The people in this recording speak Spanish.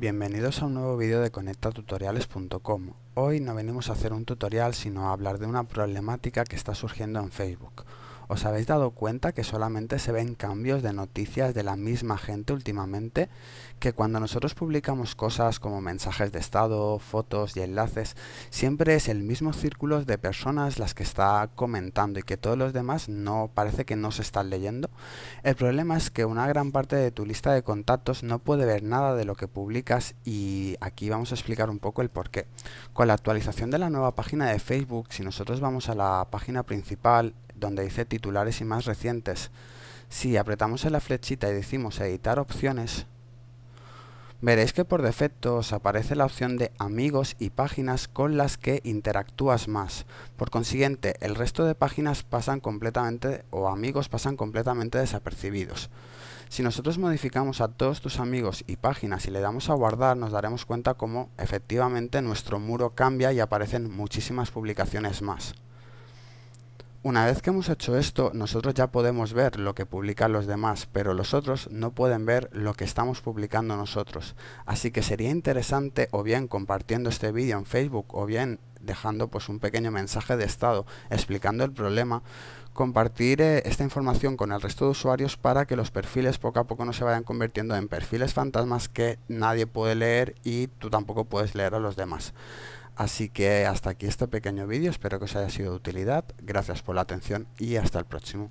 Bienvenidos a un nuevo vídeo de conectatutoriales.com. Hoy no venimos a hacer un tutorial sino a hablar de una problemática que está surgiendo en Facebook. ¿Os habéis dado cuenta que solamente se ven cambios de noticias de la misma gente últimamente? Que cuando nosotros publicamos cosas como mensajes de estado, fotos y enlaces, siempre es el mismo círculo de personas las que está comentando y que todos los demás no parece que no se están leyendo. El problema es que una gran parte de tu lista de contactos no puede ver nada de lo que publicas y aquí vamos a explicar un poco el porqué Con la actualización de la nueva página de Facebook, si nosotros vamos a la página principal donde dice titulares y más recientes. Si apretamos en la flechita y decimos editar opciones, veréis que por defecto os aparece la opción de amigos y páginas con las que interactúas más. Por consiguiente, el resto de páginas pasan completamente o amigos pasan completamente desapercibidos. Si nosotros modificamos a todos tus amigos y páginas y le damos a guardar, nos daremos cuenta cómo efectivamente nuestro muro cambia y aparecen muchísimas publicaciones más. Una vez que hemos hecho esto, nosotros ya podemos ver lo que publican los demás, pero los otros no pueden ver lo que estamos publicando nosotros. Así que sería interesante o bien compartiendo este vídeo en Facebook o bien dejando pues un pequeño mensaje de estado explicando el problema compartir eh, esta información con el resto de usuarios para que los perfiles poco a poco no se vayan convirtiendo en perfiles fantasmas que nadie puede leer y tú tampoco puedes leer a los demás. Así que hasta aquí este pequeño vídeo, espero que os haya sido de utilidad, gracias por la atención y hasta el próximo.